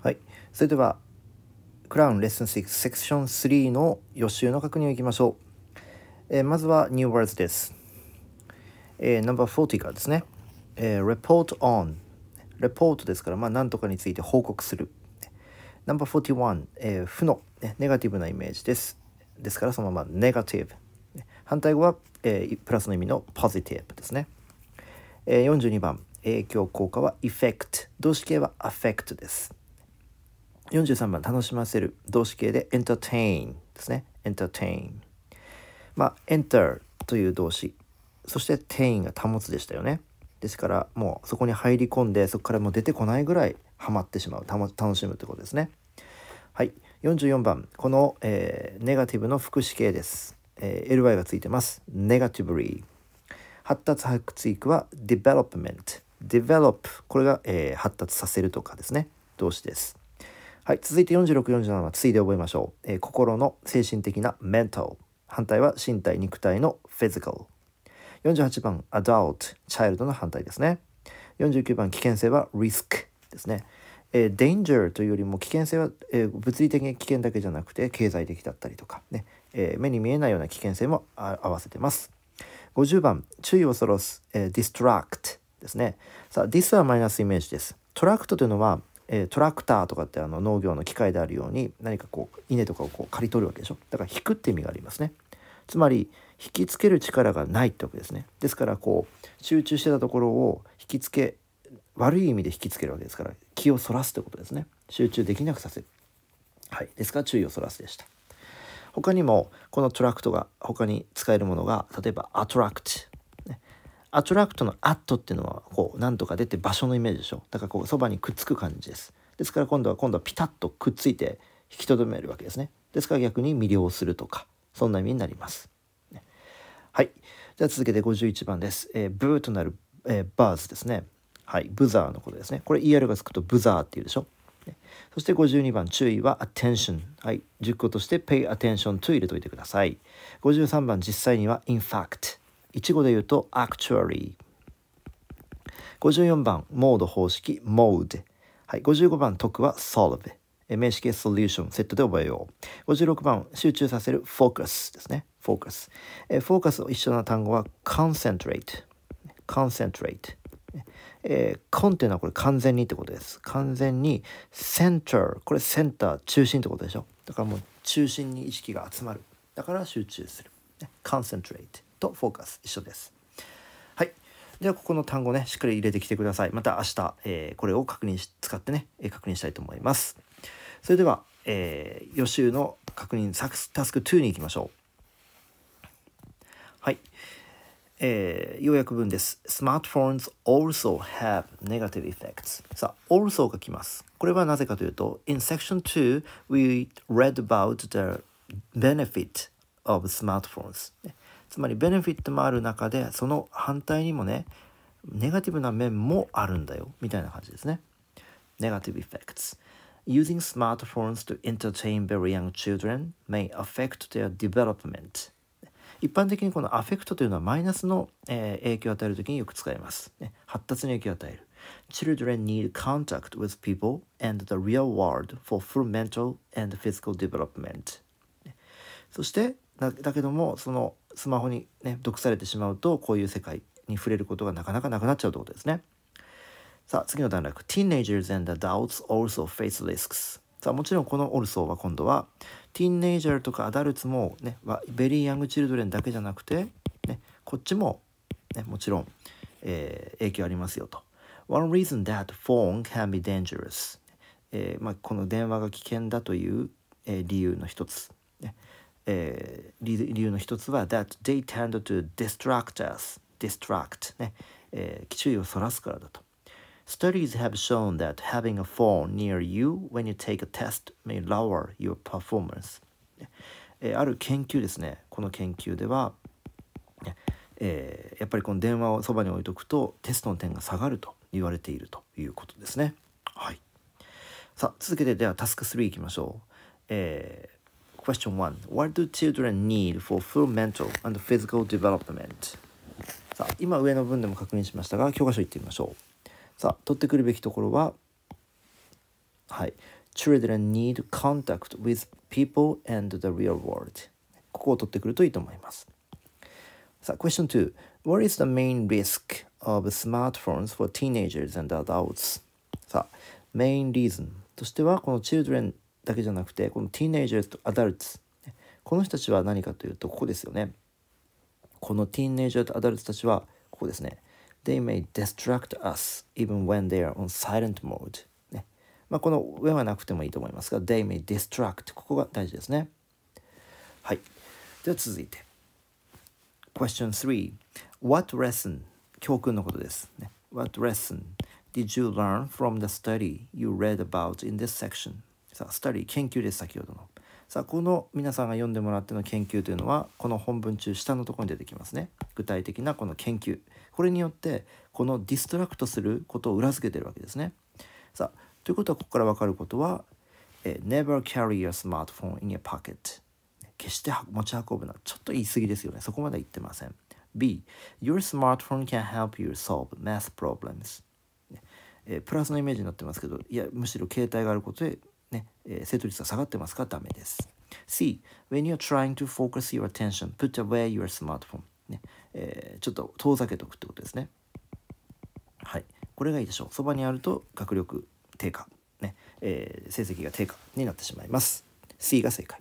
はい、それではクラウンレッスン6セクション3の予習の確認をいきましょう、えー、まずは New Words です、えー、No.40 からですね、えー、Report on レポートですから、まあ、何とかについて報告する No.41、えー、負の、ね、ネガティブなイメージですですからそのままネガティブ反対語は、えー、プラスの意味のポジティブですね、えー、42番影響効果は effect 動詞形は affect です43番、楽しませる。動詞形でエンターテインですね。エンターテインまあ、エンターという動詞。そしてテインが保つでしたよね。ですからもうそこに入り込んでそこからもう出てこないぐらいハマってしまう楽しむってことですねはい44番この、えー、ネガティブの副詞形です、えー、ly がついてますネガティブリー発達発掘育はデ e v e l o p m e n t d e v e これが、えー、発達させるとかですね動詞ですはい、続いて4647はついで覚えましょう、えー、心の精神的なメンタル反対は身体肉体のフィズカル48番アドア l ト、チャイルドの反対ですね49番危険性はリスクですね、えー、danger というよりも危険性は、えー、物理的に危険だけじゃなくて経済的だったりとかね、えー、目に見えないような危険性も合わせてます50番注意をそろす、えー、distract ですねさあ this はマイナスイメージですトラクトというのはえー、トラクターとかってあの農業の機械であるように何かこう稲とかをこう刈り取るわけでしょだから引くって意味がありますねつまり引きつける力がないってわけですねですからこう集中してたところを引きつけ悪い意味で引きつけるわけですから気をそらすってことですね集中できなくさせるはいですから注意をそらすでした他にもこのトラクトが他に使えるものが例えば「アトラクト」アトラクトの「アット」っていうのはこう何とか出て場所のイメージでしょだからこうそばにくっつく感じですですから今度は今度はピタッとくっついて引きとどめるわけですねですから逆に魅了するとかそんな意味になりますはいじゃあ続けて51番です、えー、ブーとなる、えー、バーズですねはいブザーのことですねこれ ER がつくとブザーっていうでしょそして52番注意は attention はい10個として pay attention to 入れといてください53番実際には in fact 一語で言うと actually 54番モード方式 mode はい55番徳は solve 名詞形 solution セットで覚えよう56番集中させる focus ですね focus えフォーカス一緒な単語は concentrate concentrate えー、コンっていうのはこれ完全にってことです完全にセンターこれセンター中心ってことでしょだからもう中心に意識が集まるだから集中する concentrate とフォーカス一緒です。はい。ではここの単語ね、しっかり入れてきてください。また明日、えー、これを確認し、使ってね、確認したいと思います。それでは、えー、予習の確認タスク2に行きましょう。はい。えー、要約文です。Smartphones also have negative effects. さあ、also が来ます。これはなぜかというと、In section 2, we read about the benefit of smartphones. つまりベネフィットもある中でその反対にもねネガティブな面もあるんだよみたいな感じですね。ネガティブエフェクツ。Using smartphones to entertain very young children may affect their development. 一般的にこのアフェクトというのはマイナスの、えー、影響を与えるときによく使います、ね。発達に影響を与える。Children need contact with people and the real world for full mental and physical development. そしてだけどもそのスマホにね毒されてしまうとこういう世界に触れることがなかなかなくなっちゃうということですねさあ次の段落 Teenagers and adults also face risks さあもちろんこのオルソ o は今度はティーンネイジャーとかアダルツもねベリーヤングチルドレンだけじゃなくて、ね、こっちも、ね、もちろん、えー、影響ありますよと One reason that phone can be dangerous、えーまあ、この電話が危険だという、えー、理由の一つ、ね、えー、理由の一つは that they tend to distract us distract ね、えー、注意をそらすからだと Studies have shown that having a phone near you when you take a test may lower your performance えー、ある研究ですねこの研究では、ねえー、やっぱりこの電話をそばに置いとくとテストの点が下がると言われているということですね。はい、さあ続けてではタスク3いきましょう。えー Question 1 What do children need for full mental and physical development? さあ今上の文でも確認しましたが教科書行ってみましょうさあ取ってくるべきところははい Children need contact with people and the real world ここを取ってくるといいと思いますさあ Question 2 What is the main risk of smartphones for teenagers and adults? さあ Main reason としてはこの Children だけじゃなくてこのティーネイジャーとアダルツこの人たちは何かというとここですよねこのティーネイジャーとアダルツたちはここですね They may distract us even when they are on silent mode ねまあ、この「上はなくてもいいと思いますが They may distract ここが大事ですねはいでは続いて Question 3 What lesson 教訓のことです、ね、What lesson did you learn from the study you read about in this section? さあスタリー研究です先ほどのさあこの皆さんが読んでもらっての研究というのはこの本文中下のところに出てきますね具体的なこの研究これによってこのディストラクトすることを裏付けてるわけですねさあということはここから分かることは「Never carry your smartphone in your pocket」決して持ち運ぶのはちょっと言い過ぎですよねそこまで言ってません B Your smartphone can help you solve math problems えプラスのイメージになってますけどいやむしろ携帯があることでね、えー、率が下がってますからダメです。C. When you're trying to focus your attention, put away your smartphone. ねえー、ちょっと遠ざけとくってことですね。はい。これがいいでしょう。そばにあると学力低下、ねえー、成績が低下になってしまいます。C が正解。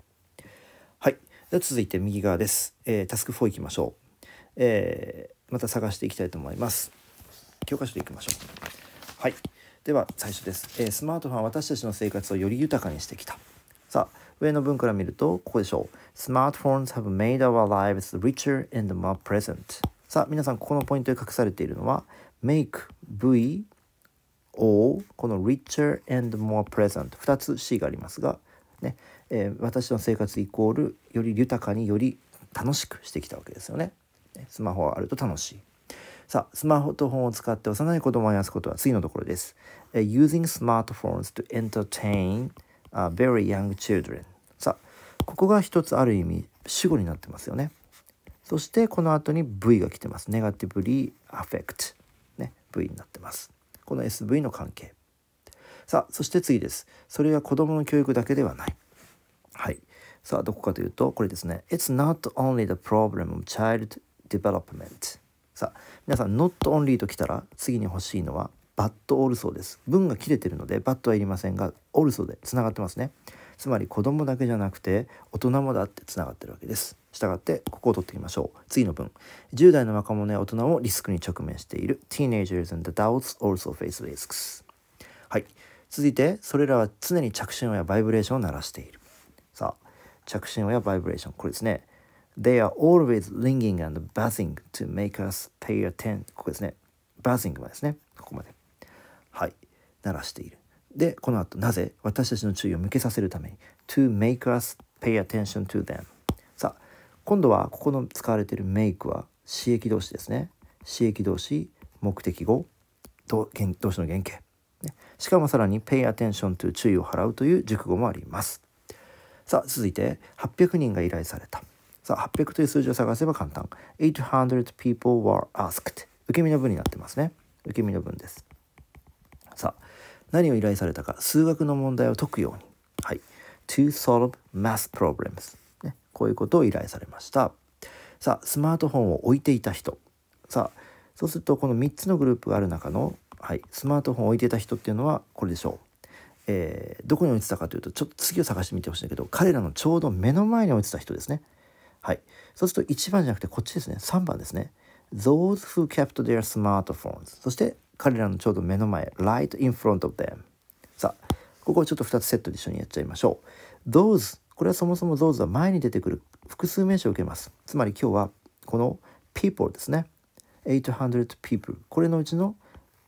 はい。では続いて右側です。えー、タスク4いきましょう、えー。また探していきたいと思います。教科書でいきましょう。はい。では最初です、えー、スマートフォンは私たちの生活をより豊かにしてきたさあ上の文から見るとここでしょうスマートフォン s have made our lives richer and more present さあ皆さんここのポイントで隠されているのは make v o この richer and more present 2つ C がありますがね、えー、私の生活イコールより豊かにより楽しくしてきたわけですよねスマホがあると楽しいさあ、スマートフォンを使って幼い子供を癒すことは次のところです。Using smartphones to entertain、uh, very young children さあ、ここが一つある意味主語になってますよね。そしてこの後に V が来てます。ネガティブリーアフェクト。ね、V になってます。この SV の関係。さあ、そして次です。それは子供の教育だけではない。はい。さあ、どこかというと、これですね。It's not only the problem of child development. さあ皆さん「not only」ときたら次に欲しいのは「but also」です文が切れてるので「but」はいりませんが「also」でつながってますねつまり子供だけじゃなくて大人もだってつながってるわけですしたがってここを取っていきましょう次の文10代の若者や大人をリスクに直面している Teenagers and adults also face risks はい続いてそれらは常に着信音やバイブレーションを鳴らしているさあ着信音やバイブレーションこれですね They are always ringing and buzzing to make us pay attention ここですね buzzing はですねここまではい鳴らしているでこの後なぜ私たちの注意を向けさせるために to make us pay attention to them さあ今度はここの使われている make は刺激動詞ですね刺激動詞目的語動動詞の原型、ね、しかもさらに pay attention to 注意を払うという熟語もありますさあ続いて800人が依頼されたさあ800という数字を探せば簡単800 people were asked 受け身の文になってますね受け身の文ですさあ何を依頼されたか数学の問題を解くようにはい to solve math problems、ね、こういうことを依頼されましたさあスマートフォンを置いていた人さあそうするとこの3つのグループがある中の、はい、スマートフォンを置いていた人っていうのはこれでしょうえー、どこに置いてたかというとちょっと次を探してみてほしいんだけど彼らのちょうど目の前に置いてた人ですねはい。そうすると1番じゃなくてこっちですね。3番ですね。Those who kept their smartphones. そして彼らのちょうど目の前。Right in front of them. さあ、ここをちょっと2つセットで一緒にやっちゃいましょう。Those これはそもそも those は前に出てくる複数名詞を受けます。つまり今日はこの people ですね。800 people これのうちの、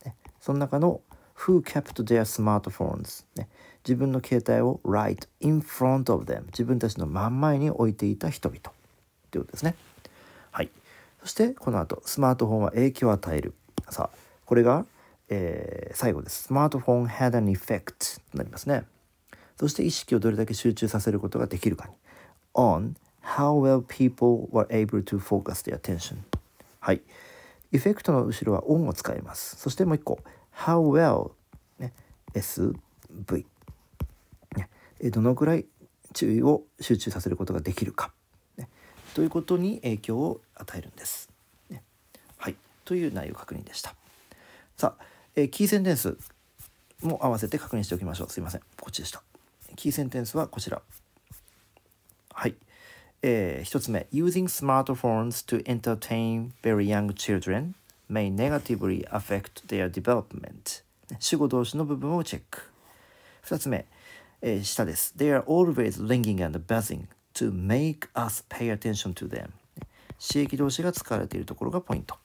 ね、その中の who kept their smartphones、ね、自分の携帯を right in front of them 自分たちの真ん前に置いていた人々ということですね。はい、そしてこの後スマートフォンは影響を与えるさあこれが、えー、最後ですスマートフォン had an effect となりますねそして意識をどれだけ集中させることができるかに on how well people were able to focus their attention はいエフェクトの後ろは on を使いますそしてもう一個 how well、ね、SV、ね、どのくらい注意を集中させることができるかということに影響を与えるんです。ね、はいという内容確認でした。さあ、えキーセンテンスも合わせて確認しておきましょう。すいませんこっちでした。キーセンテンスはこちら。はい。えー、1つ目 Using smartphones to entertain very young children may negatively affect their development 主語同士の部分をチェック2つ目、えー、下です They are always ringing and buzzing to make us pay attention to them 刺激動詞が使われているところがポイント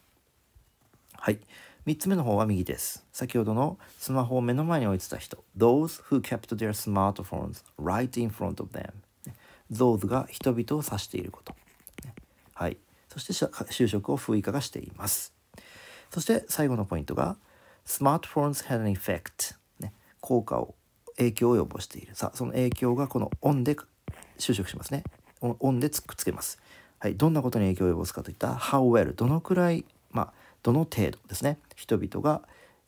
はい3つ目の方は右です先ほどのスマホを目の前に置いてた人 those who kept their smartphones right in front of them those が人々を指していることはいそして就職を不意化がしていますそして最後のポイントが smartphones had an effect 効果を影響を及ぼしているさあその影響がこの on で就職しますね。オンでつくっつけます。はい、どんなことに影響を及ぼすかといった How well どのくらい、まあ、どの程度ですね人々が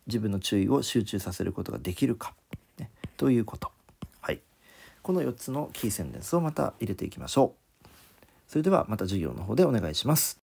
自分の注意を集中させることができるか、ね、ということ、はい、この4つのキーセンテンスをまた入れていきましょう。それではまた授業の方でお願いします。